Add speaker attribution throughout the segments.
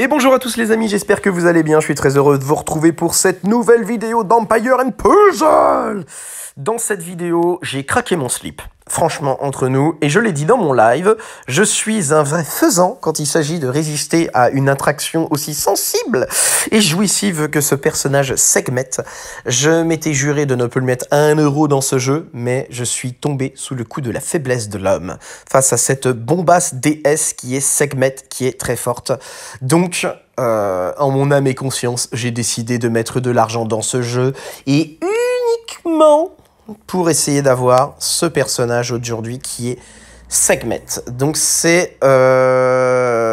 Speaker 1: Et bonjour à tous les amis, j'espère que vous allez bien, je suis très heureux de vous retrouver pour cette nouvelle vidéo d'Empire and Puzzle Dans cette vidéo, j'ai craqué mon slip franchement entre nous, et je l'ai dit dans mon live, je suis un vrai faisant quand il s'agit de résister à une attraction aussi sensible et jouissive que ce personnage Segmet. Je m'étais juré de ne plus mettre un euro dans ce jeu, mais je suis tombé sous le coup de la faiblesse de l'homme face à cette bombasse déesse qui est Segmet, qui est très forte. Donc, euh, en mon âme et conscience, j'ai décidé de mettre de l'argent dans ce jeu et uniquement pour essayer d'avoir ce personnage aujourd'hui qui est Segmet. Donc c'est... Euh,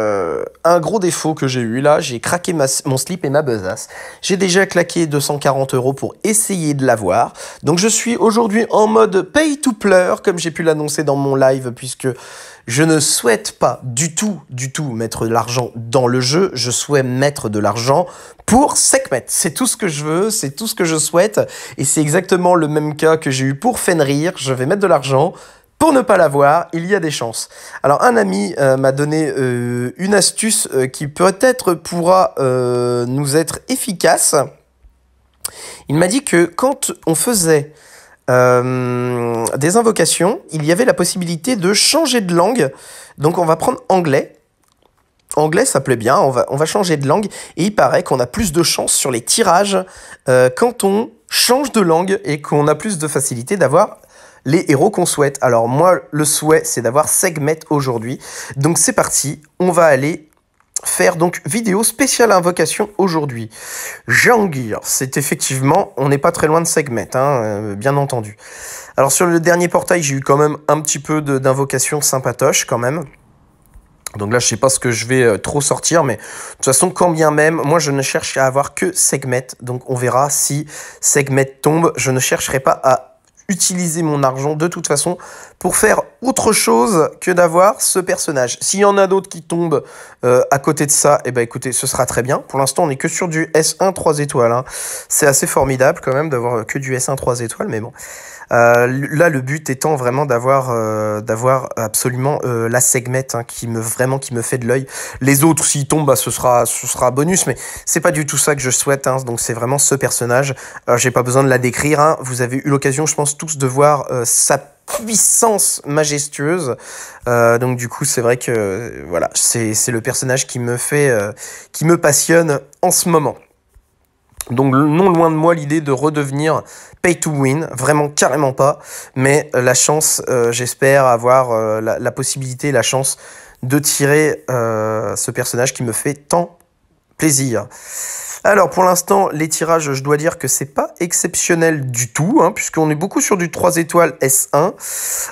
Speaker 1: un gros défaut que j'ai eu là, j'ai craqué mon slip et ma besace. J'ai déjà claqué 240 euros pour essayer de l'avoir. Donc je suis aujourd'hui en mode pay to pleur, comme j'ai pu l'annoncer dans mon live, puisque je ne souhaite pas du tout, du tout mettre de l'argent dans le jeu. Je souhaite mettre de l'argent pour Sekhmet. C'est tout ce que je veux, c'est tout ce que je souhaite. Et c'est exactement le même cas que j'ai eu pour Fenrir. Je vais mettre de l'argent pour ne pas l'avoir, il y a des chances. Alors un ami euh, m'a donné euh, une astuce euh, qui peut-être pourra nous être efficace. Il m'a dit que quand on faisait des invocations, il y avait la possibilité de changer de langue. Donc on va prendre anglais. Anglais, ça plaît bien, on va, on va changer de langue. Et il paraît qu'on a plus de chances sur les tirages quand on change de langue et qu'on a plus de facilité d'avoir les héros qu'on souhaite. Alors moi, le souhait, c'est d'avoir Segmet aujourd'hui. Donc c'est parti, on va aller faire donc vidéo spéciale invocation aujourd'hui. Jangir, c'est effectivement, on n'est pas très loin de Segmet, hein, euh, bien entendu. Alors sur le dernier portail, j'ai eu quand même un petit peu d'invocation sympatoche quand même. Donc là, je sais pas ce que je vais euh, trop sortir, mais de toute façon, quand bien même, moi, je ne cherche à avoir que Segmet. Donc on verra si Segmet tombe. Je ne chercherai pas à utiliser mon argent de toute façon pour faire autre chose que d'avoir ce personnage. S'il y en a d'autres qui tombent euh, à côté de ça, eh ben écoutez, ce sera très bien. Pour l'instant, on est que sur du S1 3 étoiles. Hein. C'est assez formidable quand même d'avoir euh, que du S1 3 étoiles, mais bon. Euh, là, le but étant vraiment d'avoir euh, d'avoir absolument la segmette hein, qui me vraiment qui me fait de l'œil. Les autres, s'ils tombent, bah, ce sera ce sera bonus, mais c'est pas du tout ça que je souhaite. Hein, donc c'est vraiment ce personnage. J'ai pas besoin de la décrire. Hein, vous avez eu l'occasion, je pense, tous de voir sa puissance majestueuse. Euh, donc du coup, c'est vrai que voilà, c'est le personnage qui me fait, euh, qui me passionne en ce moment. Donc non loin de moi l'idée de redevenir pay to win, vraiment carrément pas, mais la chance, euh, j'espère avoir la, la, possibilité, la chance de tirer ce personnage qui me fait tant plaisir. Alors pour l'instant, les tirages, je dois dire que c'est pas exceptionnel du tout, hein, puisqu'on est beaucoup sur du 3 étoiles S1,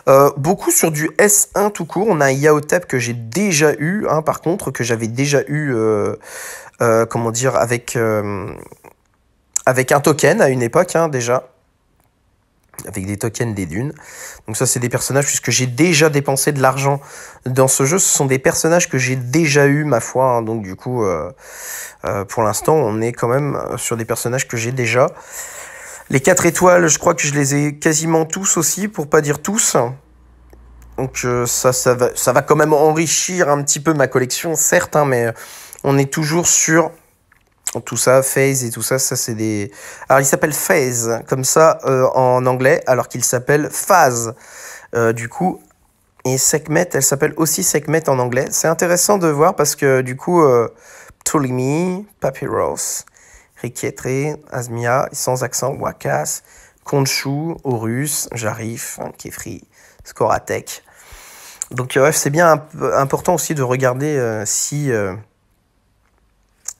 Speaker 1: euh, beaucoup sur du S1 tout court. On a un Yaotep que j'ai déjà eu, hein, par contre, que j'avais déjà eu, euh, euh, comment dire, avec, avec un token à une époque hein, déjà avec des tokens des dunes. Donc ça c'est des personnages puisque j'ai déjà dépensé de l'argent dans ce jeu. Ce sont des personnages que j'ai déjà eu ma foi. Hein. Donc du coup, euh, euh, pour l'instant, on est quand même euh, sur des personnages que j'ai déjà. Les 4 étoiles, je crois que je les ai quasiment tous aussi, pour pas dire tous. Donc ça, ça va, quand même enrichir un petit peu ma collection, certes, hein, mais on est toujours sur tout ça, Phase et tout ça, ça c'est des. Alors il s'appelle Phase, comme ça euh, en anglais, alors qu'il s'appelle Phase. Euh, du coup, et Sekhmet, elle s'appelle aussi Sekhmet en anglais. C'est intéressant de voir parce que du coup, euh, Ptolemy, Papyrus, Rikietre, Asmia, sans accent, Wakas, Konchou, Horus, Jarif, Kefri, Skoratek. Donc bref, euh, c'est bien important aussi de regarder si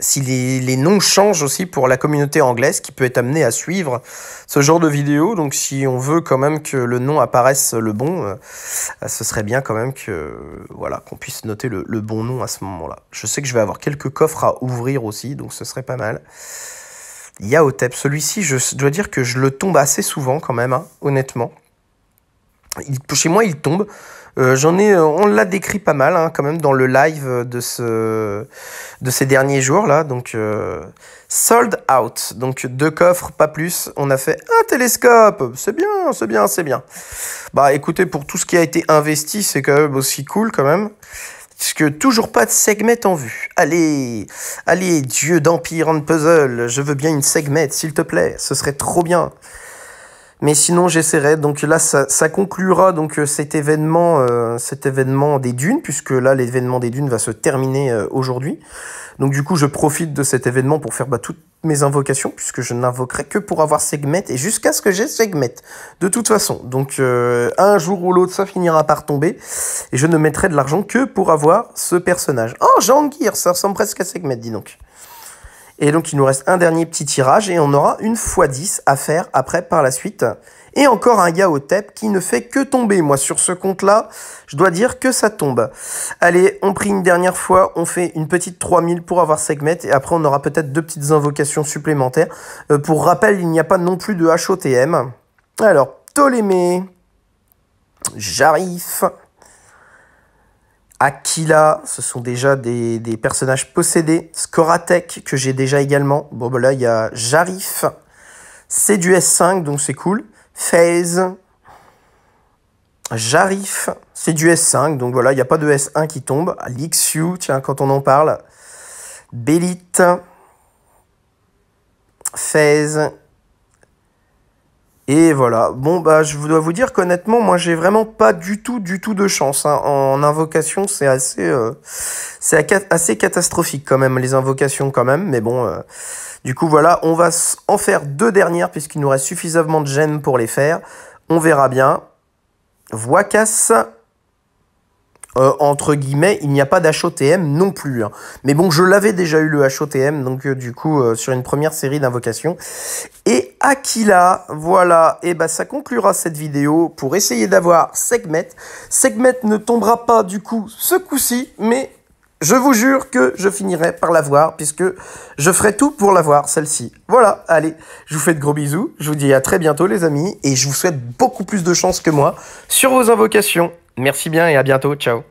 Speaker 1: si les, noms changent aussi pour la communauté anglaise qui peut être amenée à suivre ce genre de vidéo. Donc si on veut quand même que le nom apparaisse le bon, euh, ce serait bien quand même que voilà qu'on puisse noter le, bon nom à ce moment-là. Je sais que je vais avoir quelques coffres à ouvrir aussi, donc ce serait pas mal. Yaotep, celui-ci, je dois dire que je le tombe assez souvent quand même, hein, honnêtement. chez moi, il tombe. Euh, j'en ai, euh, on l'a décrit pas mal hein, quand même dans le live de, ce, de ces derniers jours là. Donc euh, sold out, donc deux coffres, pas plus. On a fait un télescope, c'est bien, c'est bien, c'est bien. Bah écoutez, pour tout ce qui a été investi, c'est quand même aussi cool quand même. que toujours pas de segment en vue. Allez, allez, dieu d'Empire and Puzzle, je veux bien une segment, s'il te plaît, ce serait trop bien. Mais sinon, j'essaierai. Donc là, ça, conclura donc euh, cet événement, euh, cet événement des dunes, puisque là, l'événement des dunes va se terminer euh, aujourd'hui. Donc du coup, je profite de cet événement pour faire bah, toutes mes invocations, puisque je n'invoquerai que pour avoir Segmet et jusqu'à ce que j'ai Segmet. De toute façon, donc un jour ou l'autre, ça finira par tomber et je ne mettrai de l'argent que pour avoir ce personnage. Oh, Jangir, ça ressemble presque à Segmet, dis donc. Et donc il nous reste un dernier petit tirage et on aura une fois 10 à faire après par la suite. Et encore un gars au Tep qui ne fait que tomber. Moi sur ce compte là, je dois dire que ça tombe. Allez, on prie une dernière fois, on fait une petite 3000 pour avoir Segmet et après on aura peut-être deux petites invocations supplémentaires. Euh, pour rappel, il n'y a pas non plus de HOTM. Alors, Ptolémée, j'arrive Aquila, ce sont déjà des, personnages possédés. Scoratech que j'ai déjà également. Bon, bah là, il y a Jarif. C'est du S5, donc c'est cool. Phase, Jarif, c'est du S5, donc voilà, il n'y a pas de S1 qui tombe. Lixiu, tiens, quand on en parle. Bélite. FaZe. Et voilà. Bon, bah, je dois vous dire qu'honnêtement, moi, j'ai vraiment pas du tout, du tout de chance. Hein. En invocation, c'est assez, euh, c'est assez catastrophique quand même, les invocations quand même. Mais bon, euh, du coup, voilà, on va en faire deux dernières puisqu'il nous reste suffisamment de gemmes pour les faire. On verra bien. Voix casse. Euh, entre guillemets, il n'y a pas d'HOTM non plus. Hein. Mais bon, je l'avais déjà eu le HOTM, donc du coup, sur une première série d'invocations. Et Aquila. Voilà, et eh ben ça conclura cette vidéo pour essayer d'avoir Segmet. Segmet ne tombera pas du coup ce coup-ci, mais je vous jure que je finirai par l'avoir puisque je ferai tout pour l'avoir celle-ci. Voilà, allez, je vous fais de gros bisous, je vous dis à très bientôt les amis et je vous souhaite beaucoup plus de chance que moi sur vos invocations. Merci bien et à bientôt, ciao.